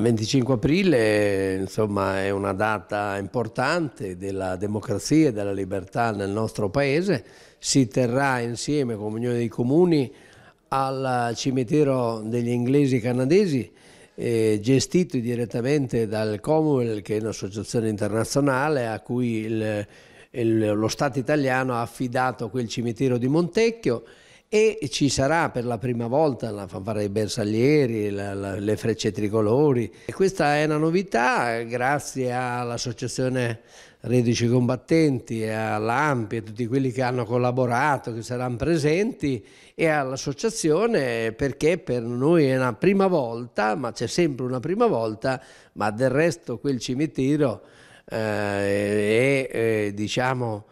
25 aprile insomma, è una data importante della democrazia e della libertà nel nostro paese, si terrà insieme con l'Unione dei Comuni al cimitero degli inglesi canadesi eh, gestito direttamente dal Commonwealth che è un'associazione internazionale a cui il, il, lo Stato italiano ha affidato quel cimitero di Montecchio e ci sarà per la prima volta la fanfara dei bersaglieri, la, la, le frecce tricolori. E questa è una novità grazie all'associazione Redici Combattenti, all'AMPI e tutti quelli che hanno collaborato, che saranno presenti e all'associazione perché per noi è una prima volta, ma c'è sempre una prima volta, ma del resto quel cimitero eh, è, è diciamo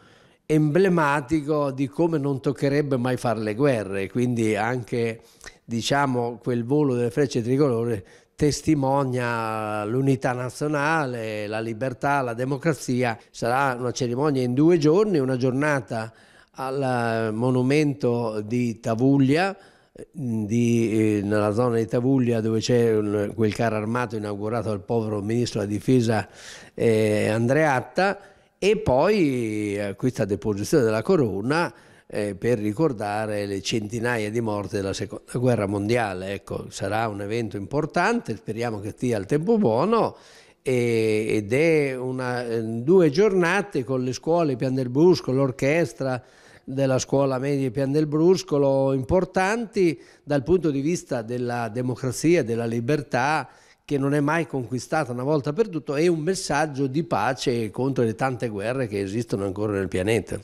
emblematico di come non toccherebbe mai fare le guerre, quindi anche diciamo, quel volo delle frecce tricolore testimonia l'unità nazionale, la libertà, la democrazia. Sarà una cerimonia in due giorni, una giornata al monumento di Tavuglia, di, eh, nella zona di Tavuglia dove c'è quel carro armato inaugurato dal povero ministro della difesa eh, Andreatta e poi eh, questa deposizione della corona eh, per ricordare le centinaia di morti della seconda guerra mondiale. Ecco, sarà un evento importante, speriamo che sia al tempo buono e, ed è una, eh, due giornate con le scuole Pian del Brusco, l'orchestra della scuola media Pian del Bruscolo importanti dal punto di vista della democrazia, della libertà che non è mai conquistata una volta per tutto, è un messaggio di pace contro le tante guerre che esistono ancora nel pianeta.